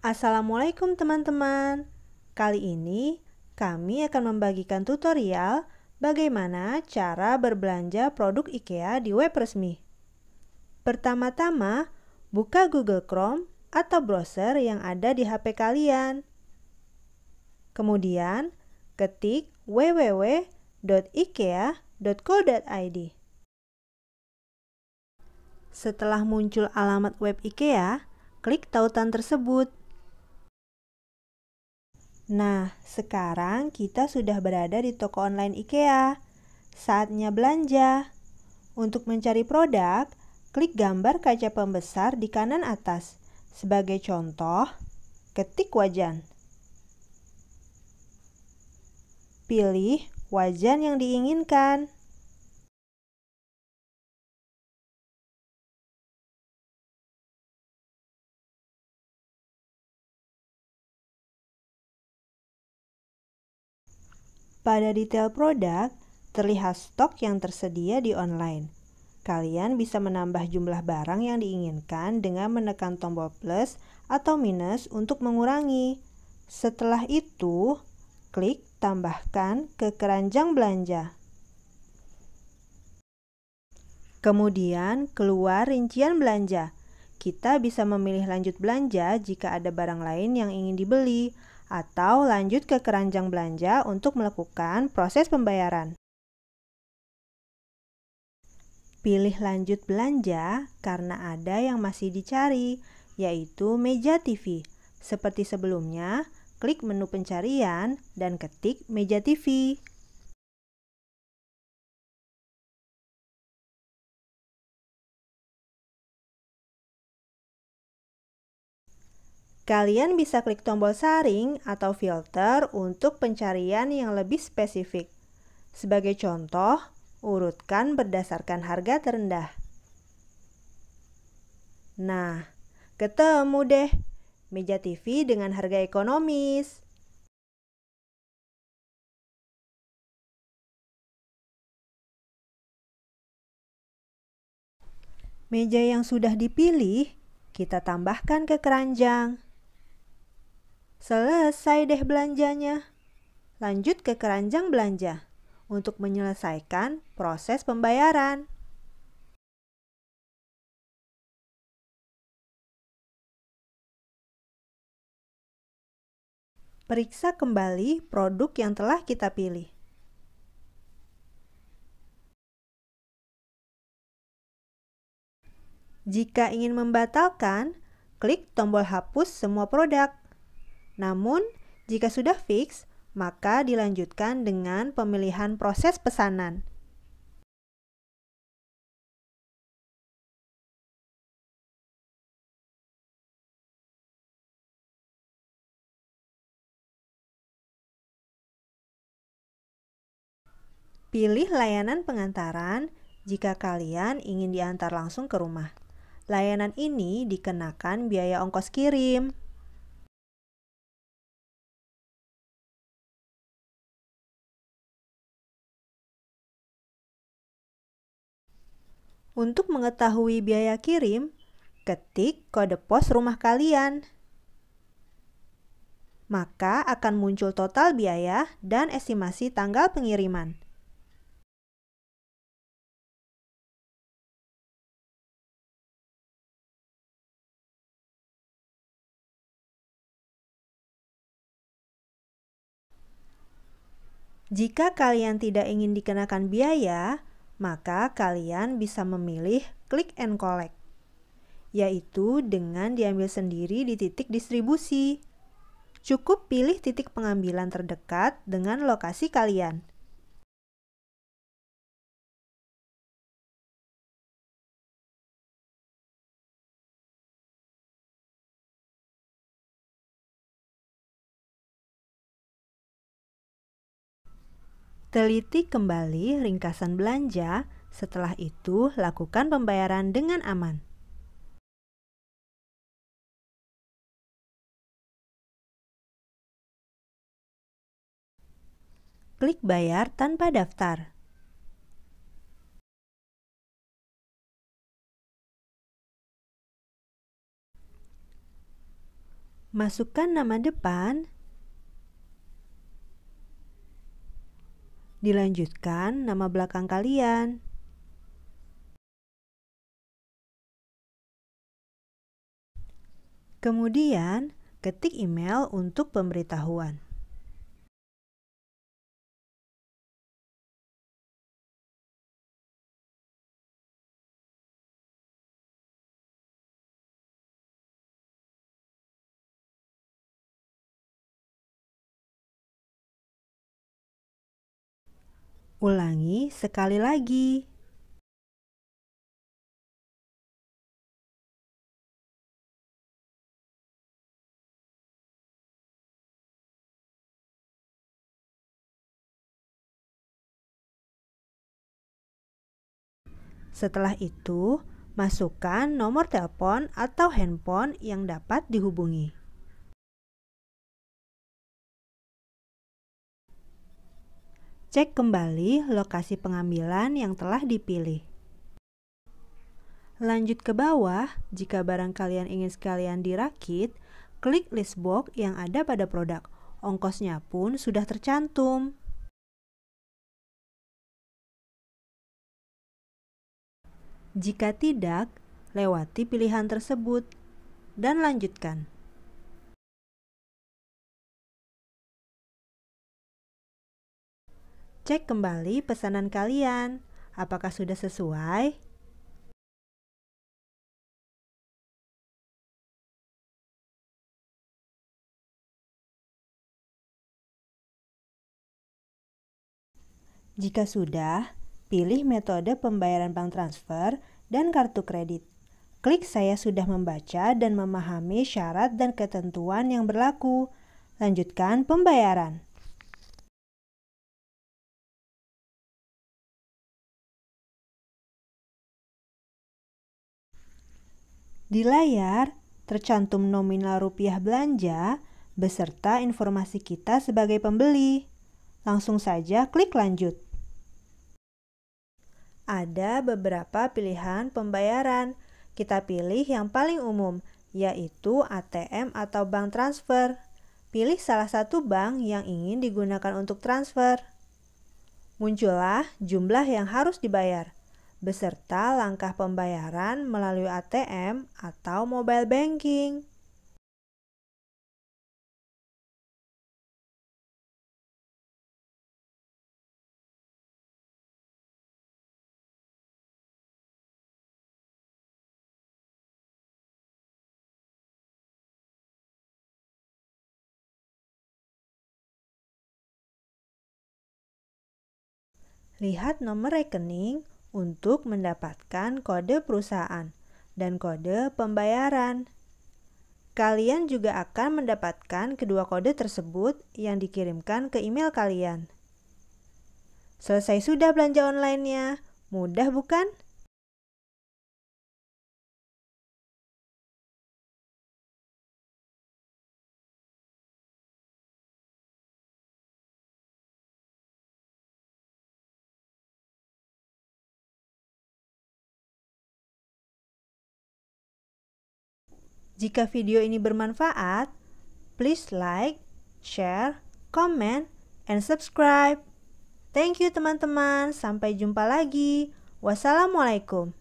Assalamualaikum teman-teman. Kali ini kami akan membagikan tutorial bagaimana cara berbelanja produk IKEA di web resmi. Pertama-tama, buka Google Chrome atau browser yang ada di HP kalian. Kemudian, ketik www.ikea.co.id. Setelah muncul alamat web IKEA, klik tautan tersebut. Nah, sekarang kita sudah berada di toko online IKEA. Saatnya belanja. Untuk mencari produk, klik gambar kaca pembesar di kanan atas. Sebagai contoh, ketik wajan. Pilih wajan yang diinginkan. Pada detail produk, terlihat stok yang tersedia di online. Kalian bisa menambah jumlah barang yang diinginkan dengan menekan tombol plus atau minus untuk mengurangi. Setelah itu, klik tambahkan ke keranjang belanja. Kemudian, keluar rincian belanja. Kita bisa memilih lanjut belanja jika ada barang lain yang ingin dibeli atau lanjut ke keranjang belanja untuk melakukan proses pembayaran. Pilih lanjut belanja karena ada yang masih dicari, yaitu meja TV. Seperti sebelumnya, klik menu pencarian dan ketik meja TV. Kalian bisa klik tombol saring atau filter untuk pencarian yang lebih spesifik. Sebagai contoh, urutkan berdasarkan harga terendah. Nah, ketemu deh meja TV dengan harga ekonomis. Meja yang sudah dipilih kita tambahkan ke keranjang. Selesai deh belanjanya. Lanjut ke keranjang belanja untuk menyelesaikan proses pembayaran. Periksa kembali produk yang telah kita pilih. Jika ingin membatalkan, klik tombol hapus semua produk. Namun, jika sudah fix, maka dilanjutkan dengan pemilihan proses pesanan. Pilih layanan pengantaran jika kalian ingin diantar langsung ke rumah. Layanan ini dikenakan biaya ongkos kirim. Untuk mengetahui biaya kirim, ketik kode pos rumah kalian. Maka akan muncul total biaya dan estimasi tanggal pengiriman. Jika kalian tidak ingin dikenakan biaya, maka kalian bisa memilih click and collect, yaitu dengan diambil sendiri di titik distribusi. Cukup pilih titik pengambilan terdekat dengan lokasi kalian. Teliti kembali ringkasan belanja, setelah itu lakukan pembayaran dengan aman. Klik bayar tanpa daftar. Masukkan nama depan, Dilanjutkan nama belakang kalian. Kemudian, ketik email untuk pemberitahuan. Ulangi sekali lagi. Setelah itu, masukkan nomor telepon atau handphone yang dapat dihubungi. Cek kembali lokasi pengambilan yang telah dipilih. Lanjut ke bawah, jika barang kalian ingin sekalian dirakit, klik list box yang ada pada produk. Ongkosnya pun sudah tercantum. Jika tidak, lewati pilihan tersebut dan lanjutkan. Cek kembali pesanan kalian, apakah sudah sesuai? Jika sudah, pilih metode pembayaran bank transfer dan kartu kredit. Klik saya sudah membaca dan memahami syarat dan ketentuan yang berlaku. Lanjutkan pembayaran. Di layar tercantum nominal rupiah belanja beserta informasi kita sebagai pembeli. Langsung saja klik lanjut. Ada beberapa pilihan pembayaran. Kita pilih yang paling umum, yaitu ATM atau bank transfer. Pilih salah satu bank yang ingin digunakan untuk transfer. Muncullah jumlah yang harus dibayar beserta langkah pembayaran melalui ATM atau mobile banking. Lihat nomor rekening untuk mendapatkan kode perusahaan dan kode pembayaran. Kalian juga akan mendapatkan kedua kode tersebut yang dikirimkan ke email kalian. Selesai sudah belanja online-nya, mudah bukan? Jika video ini bermanfaat, please like, share, comment, and subscribe. Thank you teman-teman, sampai jumpa lagi. Wassalamualaikum.